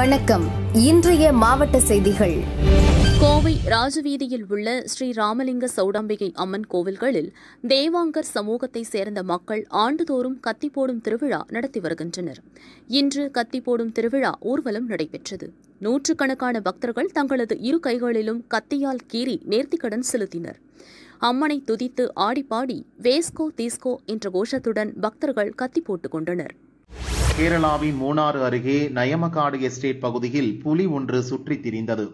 வணக்கம் இன்றைய மாவட்ட செய்திகள் கோவை ராஜவீதியில் உள்ள ஸ்ரீ ராமலிங்க சௌடாம்பிகை அம்மன் கோவில்களில் தேவாங்கர் சமூகத்தை சேர்ந்த மக்கள் ஆண்டுதோறும் கத்தி போடும் திருவிழா நடத்தி வருகின்றனர் இன்று கத்தி போடும் திருவிழா ஊர்வலம் நடைபெற்றது நூற்றுக்கணக்கான பக்தர்கள் தங்களது இரு கைகளிலும் கத்தியால் கீறி நேர்த்திக்கடன் செலுத்தினர் அம்மனை துதித்து ஆடிப்பாடி வேஸ்கோ தீஸ்கோ என்ற கோஷத்துடன் பக்தர்கள் கத்தி போட்டுக் கொண்டனா் கேரளாவின் மூணாறு அருகே நயமகாடு எஸ்டேட் பகுதியில் புலி ஒன்று சுற்றி திரிந்தது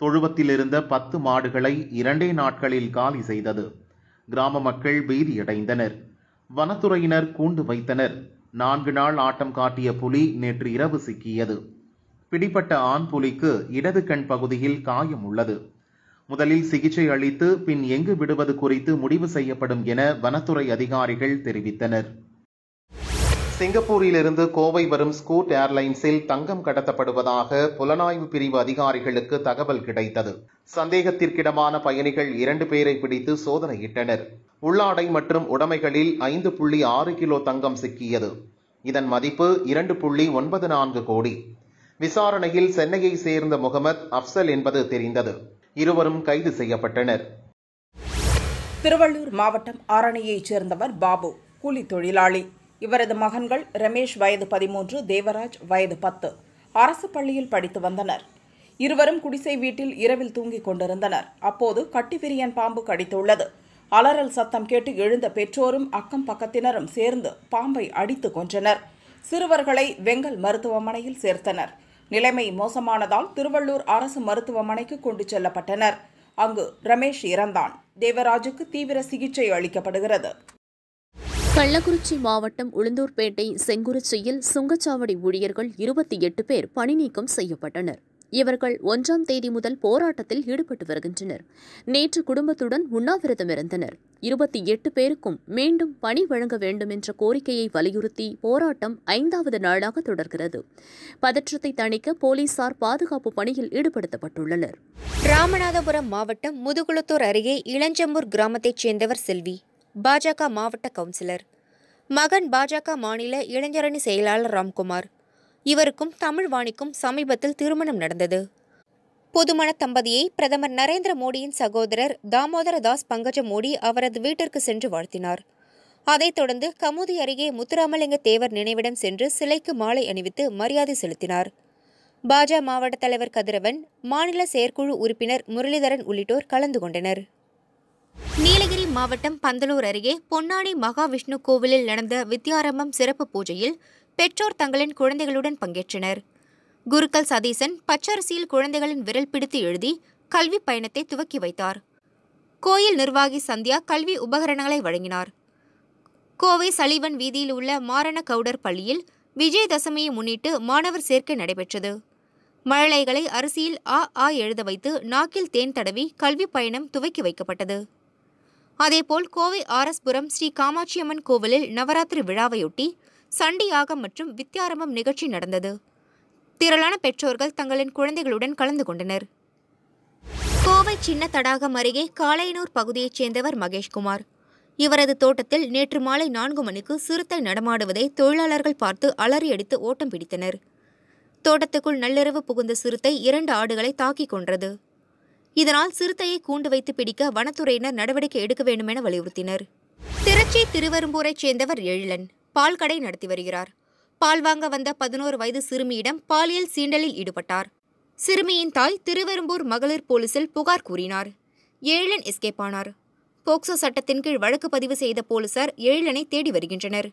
தொழுவத்தில் இருந்த பத்து மாடுகளை இரண்டே நாட்களில் காலி செய்தது கிராம மக்கள் பீதியடைந்தனர் வனத்துறையினர் கூண்டு வைத்தனர் நான்கு நாள் ஆட்டம் காட்டிய புலி நேற்று இரவு சிக்கியது பிடிப்பட்ட ஆண் புலிக்கு இடது கண் பகுதியில் காயம் உள்ளது முதலில் சிகிச்சை அளித்து பின் எங்கு விடுவது குறித்து முடிவு செய்யப்படும் என வனத்துறை அதிகாரிகள் தெரிவித்தனர் சிங்கப்பூரிலிருந்து கோவை வரும் ஸ்கூட் ஏர்லைன்ஸில் தங்கம் கடத்தப்படுவதாக புலனாய்வு பிரிவு அதிகாரிகளுக்கு தகவல் கிடைத்தது சந்தேகத்திற்கிடமான பயணிகள் இரண்டு பேரை பிடித்து சோதனையிட்டனர் உள்ளாடை மற்றும் உடைமைகளில் ஐந்து புள்ளி ஆறு கிலோ தங்கம் சிக்கியது இதன் மதிப்பு இரண்டு புள்ளி ஒன்பது நான்கு கோடி விசாரணையில் சென்னையை சேர்ந்த முகமது அப்சல் என்பது தெரிந்தது இருவரும் கைது செய்யப்பட்டனர் திருவள்ளூர் மாவட்டம் ஆரணியைச் சேர்ந்தவர் பாபு கூலி தொழிலாளி இவரது மகன்கள் ரமேஷ் வயது பதிமூன்று தேவராஜ் வயது பத்து அரசு பள்ளியில் படித்து வந்தனர் இருவரும் குடிசை வீட்டில் இரவில் தூங்கிக் கொண்டிருந்தனர் அப்போது கட்டிவிரியன் பாம்பு கடித்துள்ளது அலறல் சத்தம் கேட்டு எழுந்த பெற்றோரும் அக்கம் பக்கத்தினரும் சேர்ந்து பாம்பை அடித்து கொன்றனர் சிறுவர்களை வெங்கல் மருத்துவமனையில் சேர்த்தனர் நிலைமை மோசமானதால் திருவள்ளூர் அரசு மருத்துவமனைக்கு கொண்டு செல்லப்பட்டனர் அங்கு ரமேஷ் இறந்தான் தேவராஜுக்கு தீவிர சிகிச்சை அளிக்கப்படுகிறது கள்ளக்குறிச்சி மாவட்டம் உளுந்தூர்பேட்டை செங்குறிச்சியில் சுங்கச்சாவடி ஊழியர்கள் இருபத்தி எட்டு பேர் பணிநீக்கம் செய்யப்பட்டனர் இவர்கள் ஒன்றாம் தேதி முதல் போராட்டத்தில் ஈடுபட்டு வருகின்றனர் நேற்று குடும்பத்துடன் உண்ணாவிரதம் இருந்தனர் இருபத்தி எட்டு பேருக்கும் மீண்டும் பணி வழங்க வேண்டும் என்ற கோரிக்கையை வலியுறுத்தி போராட்டம் ஐந்தாவது நாளாக தொடர்கிறது பதற்றத்தை தணிக்க போலீசார் பாதுகாப்பு பணியில் ஈடுபடுத்தப்பட்டுள்ளனர் ராமநாதபுரம் மாவட்டம் முதுகுளத்தூர் அருகே இளஞ்சம்பூர் கிராமத்தைச் சேர்ந்தவர் செல்வி பாஜக மாவட்ட கவுன்சிலர் மகன் பாஜக மாநில இளைஞரணி செயலாளர் ராம்குமார் இவருக்கும் தமிழ் வாணிக்கும் சமீபத்தில் திருமணம் நடந்தது புதுமண தம்பதியை பிரதமர் நரேந்திர மோடியின் சகோதரர் தாமோதர தாஸ் பங்கஜ மோடி அவரது வீட்டிற்கு சென்று வாழ்த்தினார் அதைத் தொடர்ந்து கமுதி அருகே முத்துராமலிங்க தேவர் நினைவிடம் சென்று சிலைக்கு மாலை அணிவித்து மரியாதை செலுத்தினார் பாஜ மாவட்ட தலைவர் கதிரவன் மாநில செயற்குழு உறுப்பினர் முரளிதரன் உள்ளிட்டோர் கலந்து கொண்டனர் நீலகிரி மாவட்டம் பந்தலூர் அருகே பொன்னாடி மகாவிஷ்ணு கோவிலில் நடந்த வித்யாரம்பம் சிறப்பு பூஜையில் பெற்றோர் தங்களின் குழந்தைகளுடன் பங்கேற்றனர் குருக்கல் சதீசன் பச்சரிசியில் குழந்தைகளின் விரல் பிடித்து எழுதி கல்வி பயணத்தை துவக்கி வைத்தார் கோயில் நிர்வாகி சந்தியா கல்வி உபகரணங்களை வழங்கினார் கோவை சலிவன் வீதியில் உள்ள மாரண கவுடர் பள்ளியில் விஜயதசமியை முன்னிட்டு மாணவர் சேர்க்கை நடைபெற்றது மழலைகளை அரிசியில் ஆ ஆ எழுத வைத்து நாக்கில் தேன் தடவி கல்வி பயணம் துவக்கி வைக்கப்பட்டது அதேபோல் கோவை ஆரஸ்புரம் ஸ்ரீ காமாட்சியம்மன் கோவிலில் நவராத்திரி விழாவையொட்டி சண்டியாகம் மற்றும் வித்யாரம்பம் நிகழ்ச்சி நடந்தது திரளான பெற்றோர்கள் தங்களின் குழந்தைகளுடன் கலந்து கொண்டனர் கோவை சின்ன தடாகம் அருகே காளையனூர் பகுதியைச் சேர்ந்தவர் மகேஷ்குமார் இவரது தோட்டத்தில் நேற்று மாலை நான்கு மணிக்கு சிறுத்தை நடமாடுவதை தொழிலாளர்கள் பார்த்து அலறியடித்து ஓட்டம் பிடித்தனர் தோட்டத்துக்குள் நள்ளிரவு புகுந்த சிறுத்தை இரண்டு ஆடுகளை தாக்கிக் கொன்றது இதனால் சிறுத்தையை கூண்டு வைத்து பிடிக்க வனத்துறையினர் நடவடிக்கை எடுக்க வேண்டும் என வலியுறுத்தினர் திருச்சி திருவரும்பூரைச் சேர்ந்தவர் எழிலன் பால் கடை நடத்தி வருகிறார் பால் வாங்க வந்த பதினோரு வயது சிறுமியிடம் பாலியல் சீண்டலில் ஈடுபட்டார் சிறுமியின் தாய் திருவெரும்பூர் மகளிர் போலீசில் புகார் கூறினார் ஏழன் எஸ்கேப் ஆனார் போக்சோ சட்டத்தின் கீழ் வழக்கு பதிவு செய்த போலீசார் ஏழனை தேடி வருகின்றனர்